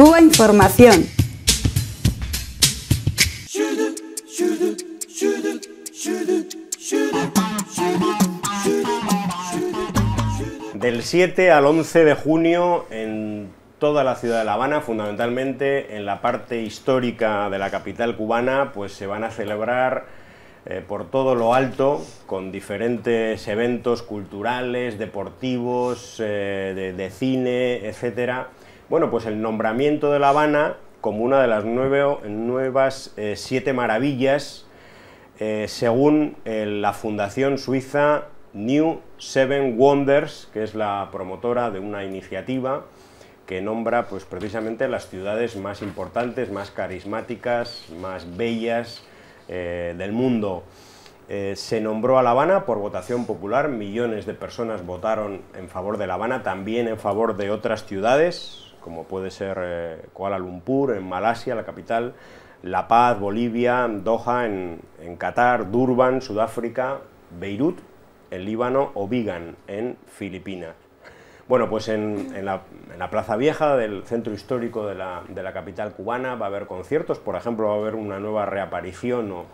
Cuba Información. Del 7 al 11 de junio en toda la ciudad de La Habana, fundamentalmente en la parte histórica de la capital cubana, pues se van a celebrar eh, por todo lo alto con diferentes eventos culturales, deportivos, eh, de, de, cine, etcétera, bueno, pues el nombramiento de La Habana como una de las nueve, nuevas eh, siete maravillas eh, según eh, la fundación suiza New Seven Wonders, que es la promotora de una iniciativa que nombra pues, precisamente las ciudades más importantes, más carismáticas, más bellas del mundo. se nombró a La Habana por votación popular, millones de personas votaron en favor de La Habana, también en favor de otras ciudades, como puede ser eh, Kuala Lumpur en Malasia, la capital, La Paz, Bolivia, Doha en, Qatar, Durban, Sudáfrica, Beirut en Líbano o Vigan en Filipinas. Bueno, pues en, la, Plaza Vieja del centro histórico de la, capital cubana va a haber conciertos, por ejemplo, va a haber una nueva reaparición o,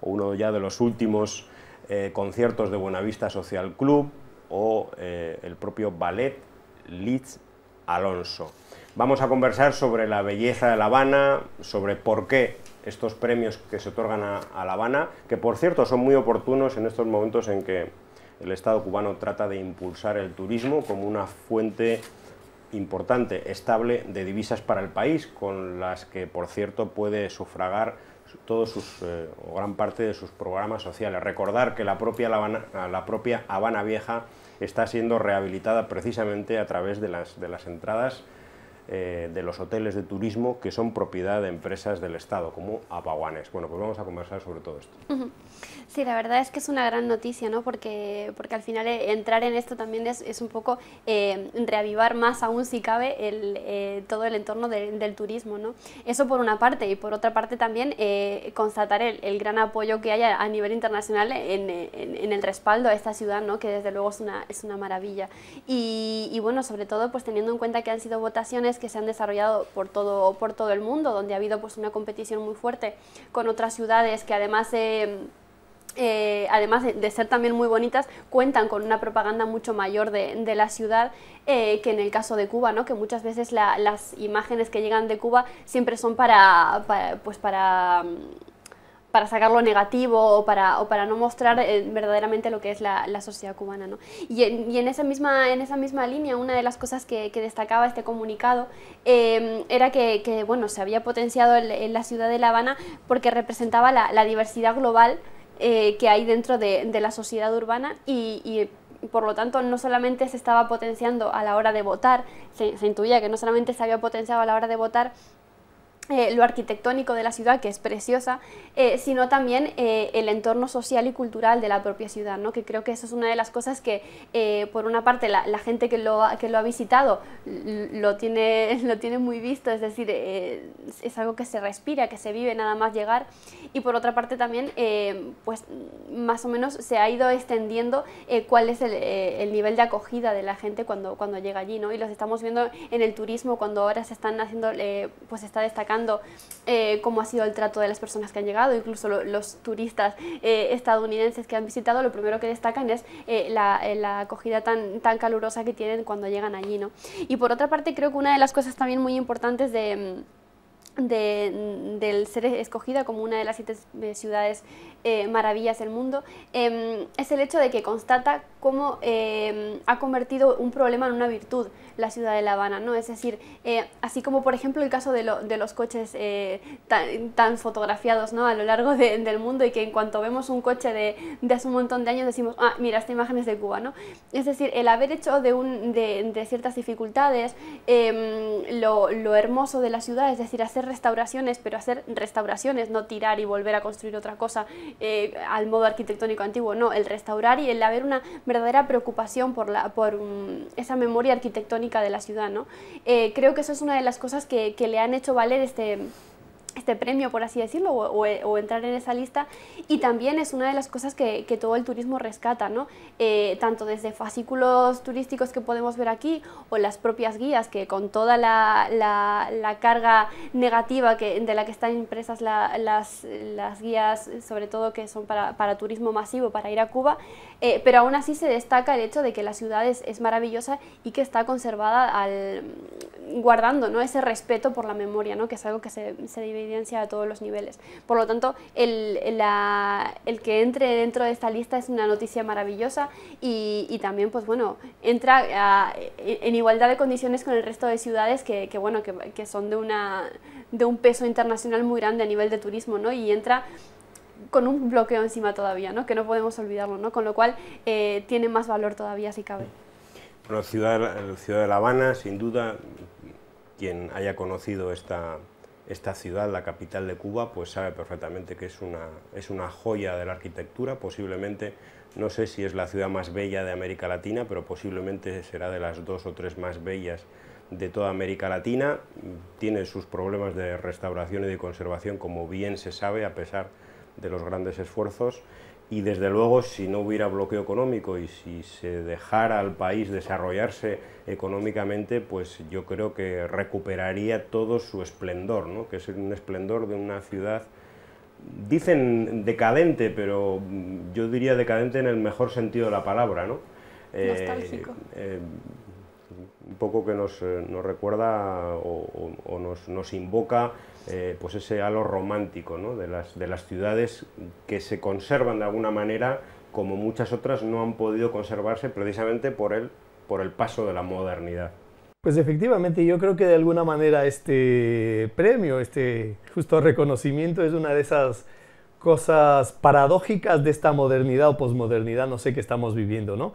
uno ya de los últimos eh, conciertos de Buenavista Social Club o eh, el propio Ballet Leeds Alonso. Vamos a conversar sobre la belleza de La Habana, sobre por qué estos premios que se otorgan a, a La Habana, que por cierto son muy oportunos en estos momentos en que el Estado cubano trata de impulsar el turismo como una fuente importante, estable de divisas para el país, con las que, por cierto, puede sufragar todos sus, eh, o gran parte de sus programas sociales. Recordar que la propia Habana, ah, la propia Habana Vieja está siendo rehabilitada precisamente a través de las, de las entradas eh, de los hoteles de turismo que son propiedad de empresas del Estado, como Apaguanes. Bueno, pues vamos a conversar sobre todo esto. Sí, la verdad es que es una gran noticia, ¿no? Porque, porque al final eh, entrar en esto también es, es un poco eh, reavivar más aún si cabe el, todo el entorno del turismo, ¿no? Eso por una parte y por otra parte también constatar el, gran apoyo que hay a, nivel internacional en, en, el respaldo a esta ciudad, ¿no? Que desde luego es una, es una maravilla. Y, y bueno, sobre todo pues teniendo en cuenta que han sido votaciones que se han desarrollado por todo, por todo el mundo, donde ha habido pues, una competición muy fuerte con otras ciudades que además... Eh, además de, ser también muy bonitas, cuentan con una propaganda mucho mayor de, la ciudad eh, que en el caso de Cuba, ¿no? que muchas veces las imágenes que llegan de Cuba siempre son para pues para para sacar lo negativo o para, o para no mostrar eh, verdaderamente lo que es la, sociedad cubana. Y, en, esa misma, en esa misma línea, una de las cosas que, destacaba este comunicado em, era que, bueno, se había potenciado en la ciudad de La Habana porque representaba la, diversidad global eh, que hay dentro de, la sociedad urbana y, por lo tanto no solamente se estaba potenciando a la hora de votar, se, se, intuía que no solamente se había potenciado a la hora de votar, eh, lo arquitectónico de la ciudad, que es preciosa, eh, sino también eh, el entorno social y cultural de la propia ciudad, ¿no? que creo que eso es una de las cosas que, por una parte, la, gente que lo, que lo ha visitado lo tiene, lo tiene muy visto, es decir, es algo que se respira, que se vive nada más llegar, y por otra parte también, pues más o menos se ha ido extendiendo cuál es el, nivel de acogida de la gente cuando, cuando llega allí, ¿no? y los estamos viendo en el turismo, cuando ahora se están haciendo, pues está destacando eh, cómo ha sido el trato de las personas que han llegado, incluso los turistas eh, estadounidenses que han visitado, lo primero que destacan es eh, la, acogida tan, tan calurosa que tienen cuando llegan allí. ¿no? Y por otra parte, creo que una de las cosas también muy importantes mm, mm, del ser escogida como una de las siete ciudades maravillas del mundo, em, es el hecho de que constata cómo em, ha convertido un problema en una virtud la ciudad de La Habana, ¿no? Es decir, eh, así como por ejemplo el caso de, los coches eh, tan, fotografiados ¿no? a lo largo del mundo y que en cuanto vemos un coche de, hace un montón de años decimos, ah, mira, esta imagen es de Cuba, Es decir, el haber hecho de, un, ciertas dificultades em, lo, hermoso de la ciudad, es decir, hacer restauraciones, pero hacer restauraciones, no tirar y volver a construir otra cosa eh, al modo arquitectónico antiguo, no, el restaurar y el haber una verdadera preocupación por, la, por mm, esa memoria arquitectónica de la ciudad. ¿no? Eh, creo que eso es una de las cosas que, que le han hecho valer este este premio, por así decirlo, o, entrar en esa lista. Y también es una de las cosas que, todo el turismo rescata, ¿no? Eh, tanto desde fascículos turísticos que podemos ver aquí o las propias guías que con toda la, la, carga negativa que, de la que están impresas las, las, guías, sobre todo que son para, para turismo masivo, para ir a Cuba, eh, pero aún así se destaca el hecho de que la ciudad es, es maravillosa y que está conservada al, guardando ¿no? ese respeto por la memoria, ¿no? que es algo que se, se evidencia a todos los niveles. Por lo tanto, el, que entre dentro de esta lista es una noticia maravillosa y, también, pues bueno, entra en igualdad de condiciones con el resto de ciudades que, bueno, que, son de, una, de un peso internacional muy grande a nivel de turismo, ¿no? Y entra con un bloqueo encima todavía, ¿no? Que no podemos olvidarlo, ¿no? Con lo cual eh, tiene más valor todavía si cabe. ciudad, la ciudad de La Habana, sin duda, quien haya conocido esta, esta ciudad, la capital de Cuba, pues sabe perfectamente que es una, es una joya de la arquitectura, posiblemente, no sé si es la ciudad más bella de América Latina, pero posiblemente será de las dos o tres más bellas de toda América Latina. Tiene sus problemas de restauración y de conservación, como bien se sabe, a pesar de de los grandes esfuerzos y desde luego si no hubiera bloqueo económico y si se dejara al país desarrollarse económicamente, pues yo creo que recuperaría todo su esplendor, ¿no? que es un esplendor de una ciudad, dicen decadente, pero yo diría decadente en el mejor sentido de la palabra. ¿no? Eh, Nostálgico. Eh, un poco que nos, eh, recuerda o, nos, invoca eh, pues ese halo romántico ¿no? de, las, de, las, ciudades que se conservan de alguna manera como muchas otras no han podido conservarse precisamente por el, por el paso de la modernidad. Pues efectivamente, yo creo que de alguna manera este premio, este justo reconocimiento es una de esas cosas paradójicas de esta modernidad o posmodernidad, no sé, qué estamos viviendo, ¿no?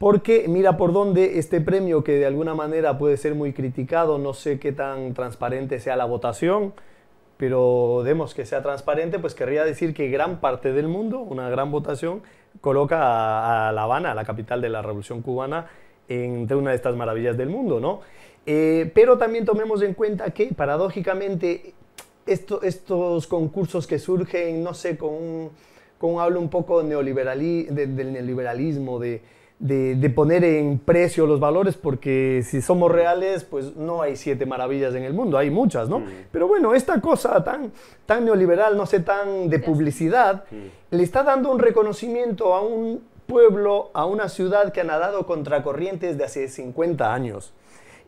porque mira por dónde este premio, que de alguna manera puede ser muy criticado, no sé qué tan transparente sea la votación, pero demos que sea transparente, pues querría decir que gran parte del mundo, una gran votación, coloca a, La Habana, la capital de la Revolución Cubana, entre una de estas maravillas del mundo, ¿no? Eh, pero también tomemos en cuenta que, paradójicamente, estos concursos que surgen, no sé, con un, hablo un poco del neoliberalismo, de de, poner en precio los valores, porque si somos reales, pues no hay siete maravillas en el mundo, hay muchas, ¿no? Mm. Pero bueno, esta cosa tan, tan neoliberal, no sé, tan de publicidad, mm. le está dando un reconocimiento a un pueblo, a una ciudad que ha nadado corrientes de hace 50 años.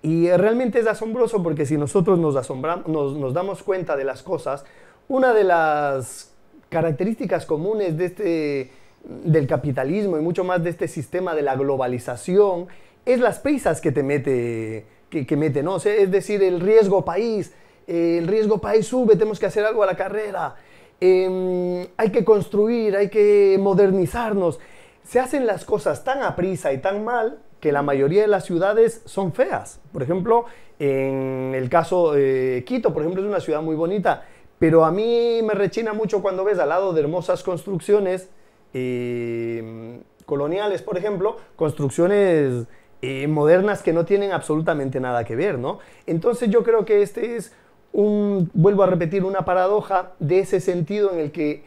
Y realmente es asombroso porque si nosotros nos, asombramos, nos damos cuenta de las cosas, una de las características comunes de este del capitalismo y mucho más de este sistema de la globalización, es las prisas que te mete, que, que mete ¿no? es decir, el riesgo país, eh, el riesgo país sube, tenemos que hacer algo a la carrera, em, hay que construir, hay que modernizarnos. Se hacen las cosas tan a prisa y tan mal que la mayoría de las ciudades son feas. Por ejemplo, en el caso de eh, Quito, por ejemplo, es una ciudad muy bonita, pero a mí me rechina mucho cuando ves al lado de hermosas construcciones, eh, coloniales, por ejemplo, construcciones eh, modernas que no tienen absolutamente nada que ver, ¿no? Entonces yo creo que este es un, vuelvo a repetir, una paradoja de ese sentido en el que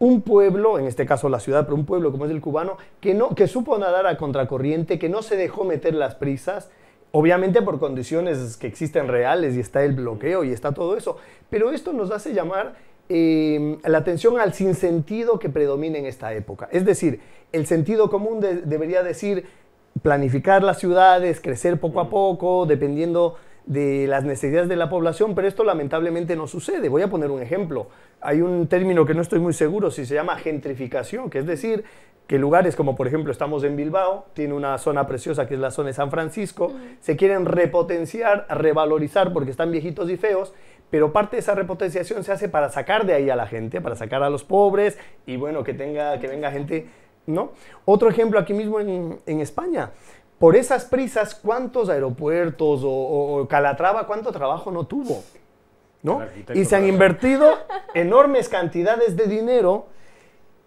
un pueblo, en este caso la ciudad, pero un pueblo como es el cubano, que, no, que supo nadar a contracorriente, que no se dejó meter las prisas, obviamente por condiciones que existen reales y está el bloqueo y está todo eso, pero esto nos hace llamar Em, la atención al sinsentido que predomina en esta época. Es decir, el sentido común debería decir planificar las ciudades, crecer poco a mm. poco, dependiendo de las necesidades de la población, pero esto lamentablemente no sucede. Voy a poner un ejemplo. Hay un término que no estoy muy seguro si se llama gentrificación, que es decir, que lugares como por ejemplo estamos en Bilbao, tiene una zona preciosa que es la zona de San Francisco, mm. se quieren repotenciar, revalorizar porque están viejitos y feos pero parte de esa repotenciación se hace para sacar de ahí a la gente, para sacar a los pobres y bueno, que, tenga, que venga gente, ¿no? Otro ejemplo aquí mismo en, España. Por esas prisas, ¿cuántos aeropuertos o, Calatrava, cuánto trabajo no tuvo? ¿no? Y se han invertido enormes cantidades de dinero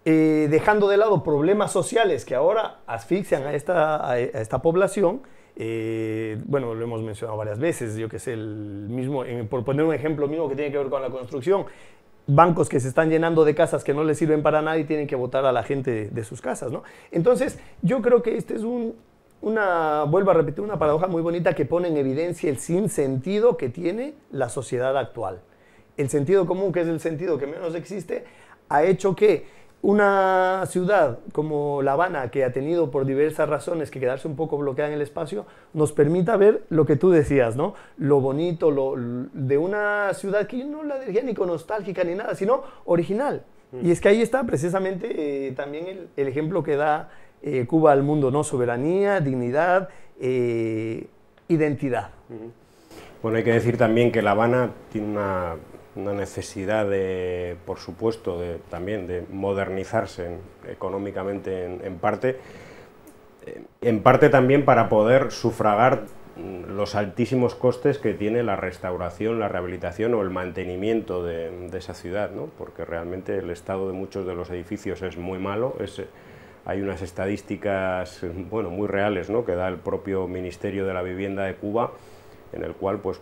eh, dejando de lado problemas sociales que ahora asfixian a esta población eh, bueno, lo hemos mencionado varias veces, yo que sé, el mismo, eh, por poner un ejemplo mismo que tiene que ver con la construcción, bancos que se están llenando de casas que no les sirven para nada y tienen que votar a la gente de, sus casas, ¿no? Entonces, yo creo que este es un, una, vuelvo a repetir, una paradoja muy bonita que pone en evidencia el sinsentido que tiene la sociedad actual. El sentido común, que es el sentido que menos existe, ha hecho que una ciudad como La Habana, que ha tenido por diversas razones que quedarse un poco bloqueada en el espacio, nos permita ver lo que tú decías, ¿no? Lo bonito, lo, de una ciudad que yo no la diría ni con nostálgica ni nada, sino original. Mm. Y es que ahí está precisamente eh, también el, ejemplo que da eh, Cuba al mundo, ¿no? Soberanía, dignidad, eh, identidad. Bueno, hay que decir también que La Habana tiene una una necesidad de, por supuesto, de, también de modernizarse económicamente en, parte, eh, en parte también para poder sufragar mm, los altísimos costes que tiene la restauración, la rehabilitación o el mantenimiento de, esa ciudad, ¿no? porque realmente el estado de muchos de los edificios es muy malo, hay unas estadísticas bueno, muy reales ¿no? que da el propio Ministerio de la Vivienda de Cuba, en el cual pues,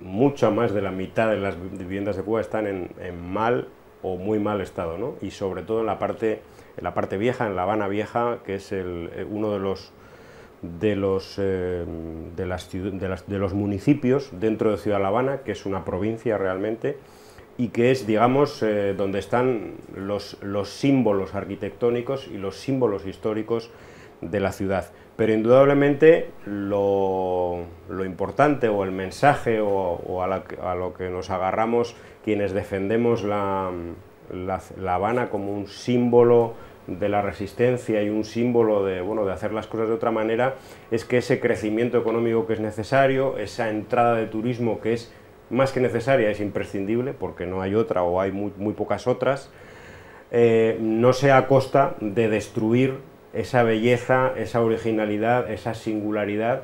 mucha más de la mitad de las viviendas de Cuba están en, mal o muy mal estado, ¿no? Y sobre todo en la parte, en la parte vieja, en La Habana Vieja, que es eh, uno de los de los, eh, de, los municipios dentro de Ciudad La Habana, que es una provincia realmente, y que es, digamos, eh, donde están los, los símbolos arquitectónicos y los símbolos históricos de la ciudad. Pero indudablemente lo, importante o el mensaje o, a, lo que nos agarramos quienes defendemos la, Habana como un símbolo de la resistencia y un símbolo de, bueno, de hacer las cosas de otra manera es que ese crecimiento económico que es necesario, esa entrada de turismo que es más que necesaria, es imprescindible porque no hay otra o hay muy, pocas otras, eh, no sea a costa de destruir esa belleza, esa originalidad, esa singularidad.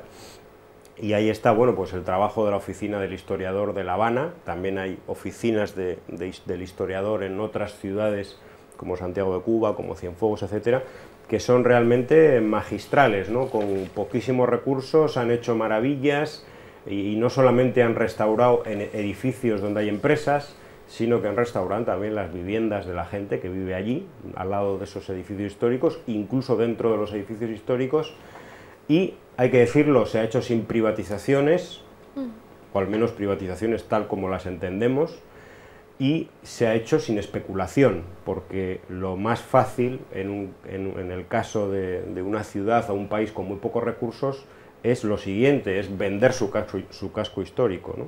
Y ahí está, bueno, pues el trabajo de la oficina del historiador de La Habana. También hay oficinas del historiador en otras ciudades como Santiago de Cuba, como Cienfuegos, etcétera, que son realmente magistrales, ¿no? Con poquísimos recursos han hecho maravillas y, no solamente han restaurado en edificios donde hay empresas, sino que en restaurante también las viviendas de la gente que vive allí, al lado de esos edificios históricos, incluso dentro de los edificios históricos, y hay que decirlo, se ha hecho sin privatizaciones, mm. o al menos privatizaciones tal como las entendemos, y se ha hecho sin especulación, porque lo más fácil en, el caso de, una ciudad o un país con muy pocos recursos es lo siguiente, es vender su casco, su casco histórico. ¿no?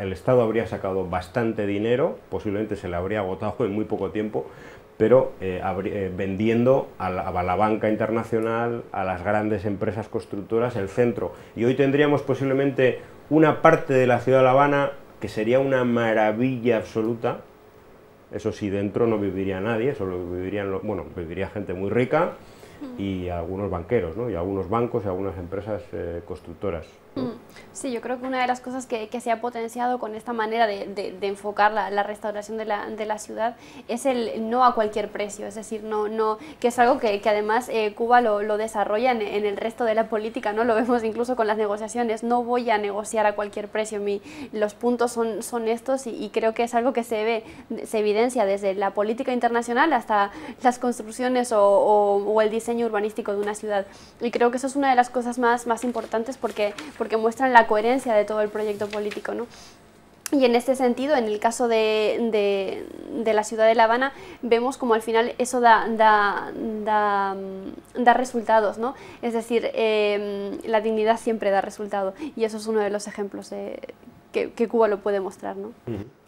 el Estado habría sacado bastante dinero, posiblemente se le habría agotado en muy poco tiempo, pero eh, eh, vendiendo a la, banca internacional, a las grandes empresas constructoras, el centro. Y hoy tendríamos posiblemente una parte de la ciudad de La Habana que sería una maravilla absoluta. Eso sí, dentro no viviría nadie, solo vivirían, bueno, viviría gente muy rica y mm. algunos banqueros, ¿no? Y algunos bancos y algunas empresas eh, constructoras. Mm. Sí, yo creo que una de las cosas que, que se ha potenciado con esta manera de, de, enfocar la, la restauración de la, de la, ciudad es el no a cualquier precio, es decir, no, no, que es algo que, que además eh, Cuba lo, lo desarrolla en, en, el resto de la política, ¿no? Lo vemos incluso con las negociaciones, no voy a negociar a cualquier precio, los puntos son, son estos y, creo que es algo que se ve, se evidencia desde la política internacional hasta las construcciones o, o, el diseño urbanístico de una ciudad. Y creo que eso es una de las cosas más, más importantes porque, porque muestran la coherencia de todo el proyecto político. ¿no? Y en este sentido, en el caso de, la ciudad de La Habana, vemos como al final eso da, mm, resultados, ¿no? Es decir, em, la dignidad siempre da resultado y eso es uno de los ejemplos que, Cuba lo puede mostrar, ¿no?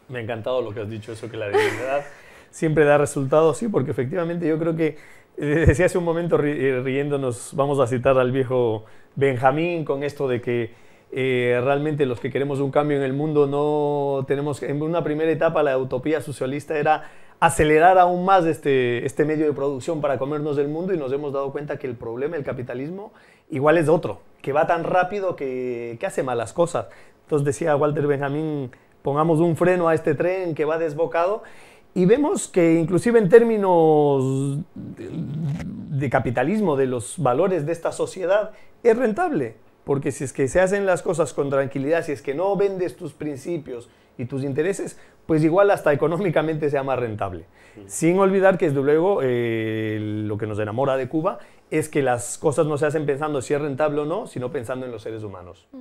Me ha encantado lo que has dicho, eso que la dignidad siempre da resultados, sí, porque efectivamente yo creo que, eh, decía hace un momento eh, riéndonos, vamos a citar al viejo Benjamín con esto de que eh, realmente los que queremos un cambio en el mundo no tenemos, en una primera etapa la utopía socialista era acelerar aún más este, este medio de producción para comernos del mundo y nos hemos dado cuenta que el problema, el capitalismo, igual es otro, que va tan rápido que, hace malas cosas. Entonces decía Walter Benjamin, pongamos un freno a este tren que va desbocado y vemos que inclusive en términos de capitalismo, de los valores de esta sociedad, es rentable porque si es que se hacen las cosas con tranquilidad, si es que no vendes tus principios y tus intereses, pues igual hasta económicamente sea más rentable. Sin olvidar que desde luego eh, lo que nos enamora de Cuba es que las cosas no se hacen pensando si es rentable o no, sino pensando en los seres humanos. Mm.